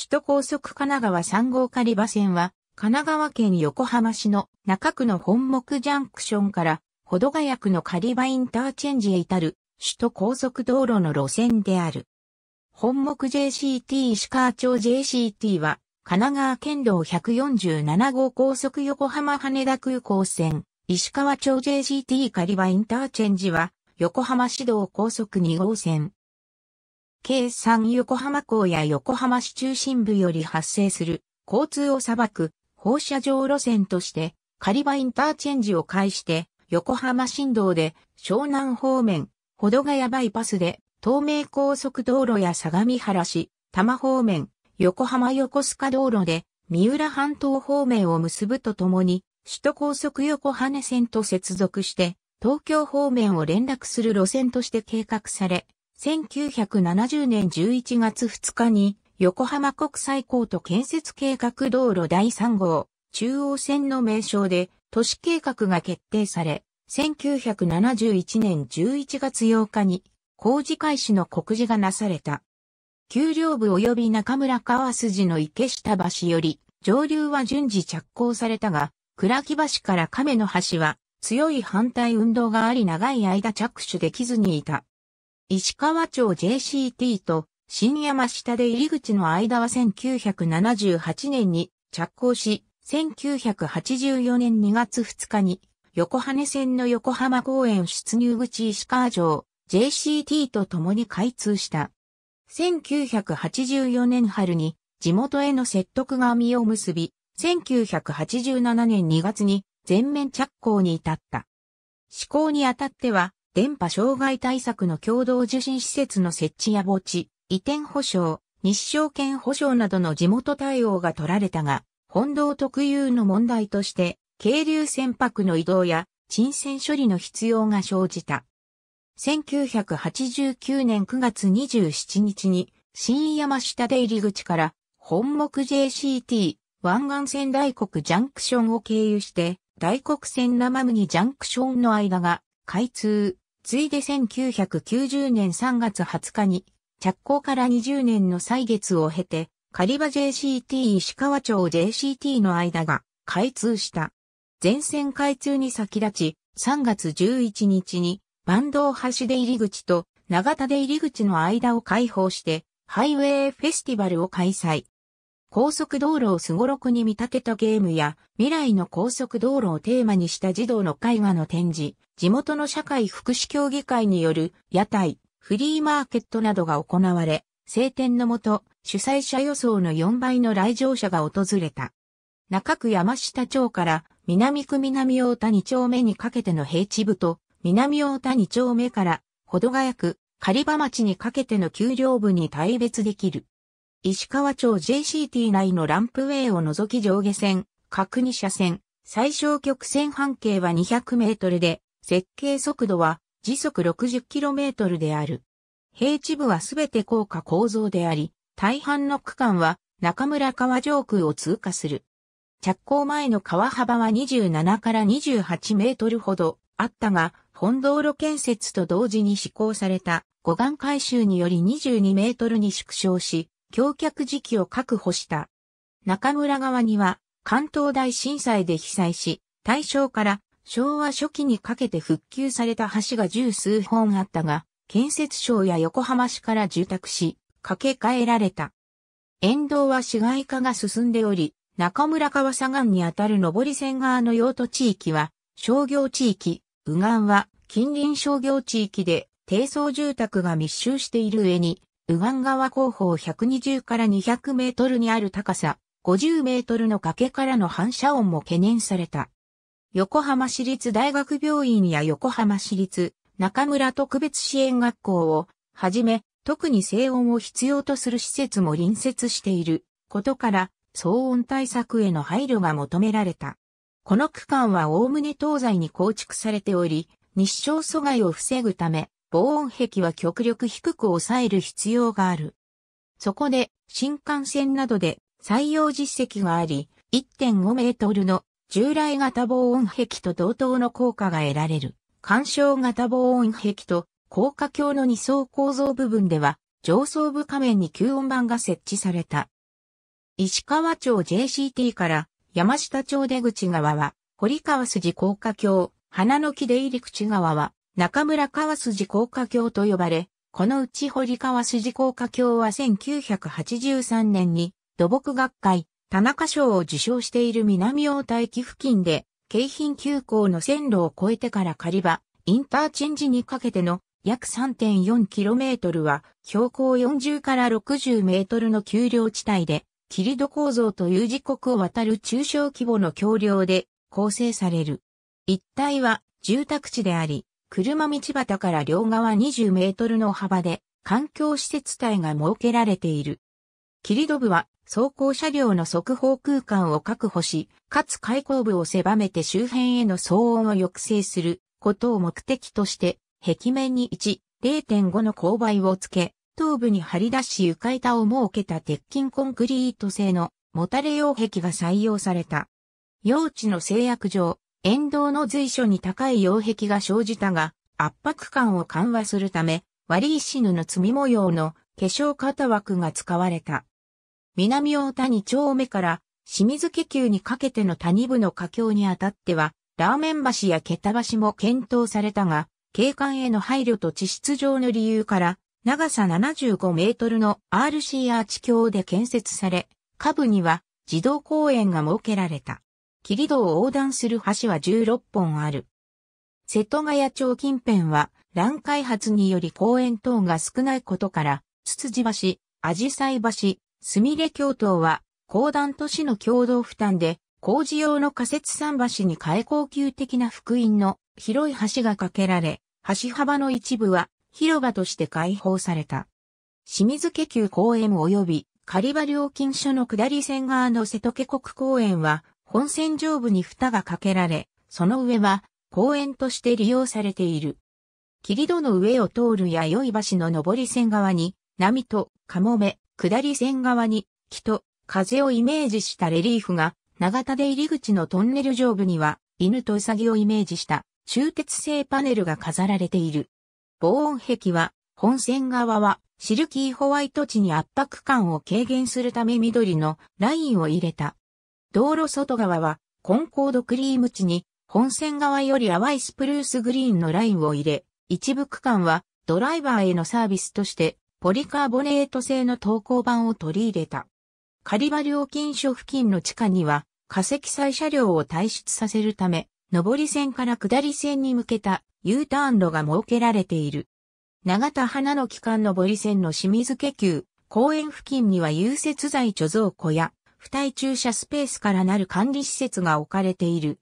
首都高速神奈川3号狩場線は、神奈川県横浜市の中区の本木ジャンクションから、保土ヶ谷区の狩場インターチェンジへ至る、首都高速道路の路線である。本木 JCT 石川町 JCT は、神奈川県道147号高速横浜羽田空港線、石川町 JCT 狩場インターチェンジは、横浜市道高速2号線、京山横浜港や横浜市中心部より発生する交通を裁く放射状路線として仮場インターチェンジを介して横浜新道で湘南方面、保土ヶ谷バイパスで東名高速道路や相模原市、多摩方面、横浜横須賀道路で三浦半島方面を結ぶとともに首都高速横羽線と接続して東京方面を連絡する路線として計画され、1970年11月2日に横浜国際コート建設計画道路第3号中央線の名称で都市計画が決定され、1971年11月8日に工事開始の告示がなされた。丘陵部及び中村川筋の池下橋より上流は順次着工されたが、倉木橋から亀の橋は強い反対運動があり長い間着手できずにいた。石川町 JCT と新山下で入り口の間は1978年に着工し、1984年2月2日に横羽線の横浜公園出入口石川城 JCT と共に開通した。1984年春に地元への説得が実を結び、1987年2月に全面着工に至った。施行にあたっては、電波障害対策の共同受信施設の設置や墓地、移転保障、日照券保障などの地元対応が取られたが、本堂特有の問題として、軽流船舶の移動や沈船処理の必要が生じた。1989年9月27日に、新山下出入り口から、本木 JCT、湾岸線大黒ジャンクションを経由して、大黒線生麦ジャンクションの間が開通、ついで1990年3月20日に、着工から20年の歳月を経て、狩場 JCT 石川町 JCT の間が開通した。全線開通に先立ち、3月11日に、ドを橋出入口と長田出入口の間を開放して、ハイウェイフェスティバルを開催。高速道路をすごろくに見立てたゲームや、未来の高速道路をテーマにした児童の会話の展示、地元の社会福祉協議会による屋台、フリーマーケットなどが行われ、晴天のもと、主催者予想の4倍の来場者が訪れた。中区山下町から南区南大谷町目にかけての平地部と、南大谷町目から、保土ヶ谷区、狩場町にかけての丘陵部に大別できる。石川町 JCT 内のランプウェイを除き上下線、各2車線、最小曲線半径は200メートルで、設計速度は時速6 0トルである。平地部はすべて高架構造であり、大半の区間は中村川上空を通過する。着工前の川幅は27から28メートルほどあったが、本道路建設と同時に施行された護岸改修により22メートルに縮小し、橋脚時期を確保した。中村川には関東大震災で被災し、大正から昭和初期にかけて復旧された橋が十数本あったが、建設省や横浜市から住宅し、架け替えられた。沿道は市街化が進んでおり、中村川左岸にあたる上り線側の用途地域は商業地域、右岸は近隣商業地域で低層住宅が密集している上にウガン川後方120から200メートルにある高さ50メートルの崖からの反射音も懸念された。横浜市立大学病院や横浜市立中村特別支援学校をはじめ、特に静音を必要とする施設も隣接していることから、騒音対策への配慮が求められた。この区間は概ね東西に構築されており、日照阻害を防ぐため、防音壁は極力低く抑える必要がある。そこで、新幹線などで採用実績があり、1.5メートルの従来型防音壁と同等の効果が得られる。干渉型防音壁と高架橋の2層構造部分では上層部下面に吸音板が設置された。石川町 JCT から山下町出口側は堀川筋高架橋、花の木出入口側は中村川筋高架橋と呼ばれ、この内堀川筋高架橋は1983年に土木学会田中賞を受賞している南大田駅付近で、京浜急行の線路を越えてから狩場、インターチェンジにかけての約 3.4km は標高40から60メートルの丘陵地帯で、霧リ構造という時刻を渡る中小規模の橋梁で構成される。一帯は住宅地であり、車道端から両側20メートルの幅で、環境施設帯が設けられている。切り戸部は、走行車両の速報空間を確保し、かつ開口部を狭めて周辺への騒音を抑制することを目的として、壁面に1、0.5の勾配をつけ、頭部に張り出し床板を設けた鉄筋コンクリート製のもたれ用壁が採用された。用地の制約上、沿道の随所に高い擁壁が生じたが、圧迫感を緩和するため、割石布の積み模様の化粧型枠が使われた。南大谷町目から清水家球にかけての谷部の佳境にあたっては、ラーメン橋や桁橋も検討されたが、景観への配慮と地質上の理由から、長さ75メートルの RC アーチ橋で建設され、下部には児童公園が設けられた。霧道を横断する橋は16本ある。瀬戸谷町近辺は、乱開発により公園等が少ないことから、つつじ橋、あじさい橋、すみれ橋等は、公団都市の共同負担で、工事用の仮設桟橋に開口級的な福音の広い橋が架けられ、橋幅の一部は広場として開放された。清水家級公園及び狩場料金所の下り線側の瀬戸家国公園は本線上部に蓋がかけられ、その上は公園として利用されている。霧戸の上を通る弥生橋の上り線側に、波とカモメ、下り線側に、木と風をイメージしたレリーフが、長田で入り口のトンネル上部には、犬とウサギをイメージした鋳鉄製パネルが飾られている。防音壁は、本線側はシルキーホワイト地に圧迫感を軽減するため緑のラインを入れた道路外側はコンコードクリーム地に本線側より淡いスプルースグリーンのラインを入れ、一部区間はドライバーへのサービスとしてポリカーボネート製の投稿板を取り入れた。リ場料金所付近の地下には化石採車両を退出させるため、上り線から下り線に向けた U ターン路が設けられている。長田花の機関上り線の清水家球、公園付近には融雪剤貯蔵庫や二重駐車スペースからなる管理施設が置かれている。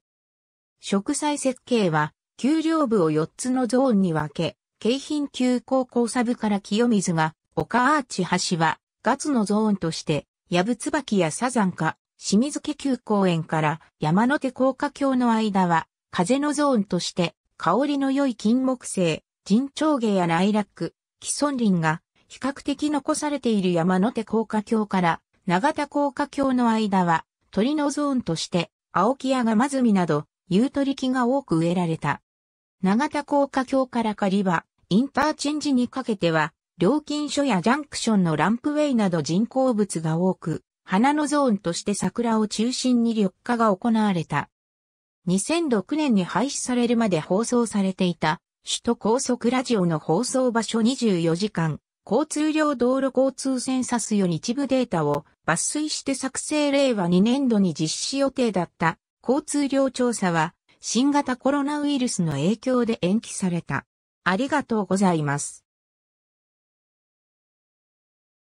植栽設計は、給料部を4つのゾーンに分け、京浜急行交差部から清水が、丘アーチ橋は、ガツのゾーンとして、矢部椿やサザンカ、清水家急公園から山手高架橋の間は、風のゾーンとして、香りの良い金木犀、人長芸やライラック、既存林が比較的残されている山手高架橋から長田高架橋の間は、鳥のゾーンとして、青木やがまずみなど、ユうト木が多く植えられた。長田高架橋から狩場、インターチェンジにかけては、料金所やジャンクションのランプウェイなど人工物が多く、花のゾーンとして桜を中心に緑化が行われた。2006年に廃止されるまで放送されていた、首都高速ラジオの放送場所24時間、交通量道路交通センサスより一部データを抜粋して作成令和2年度に実施予定だった交通量調査は新型コロナウイルスの影響で延期された。ありがとうございます。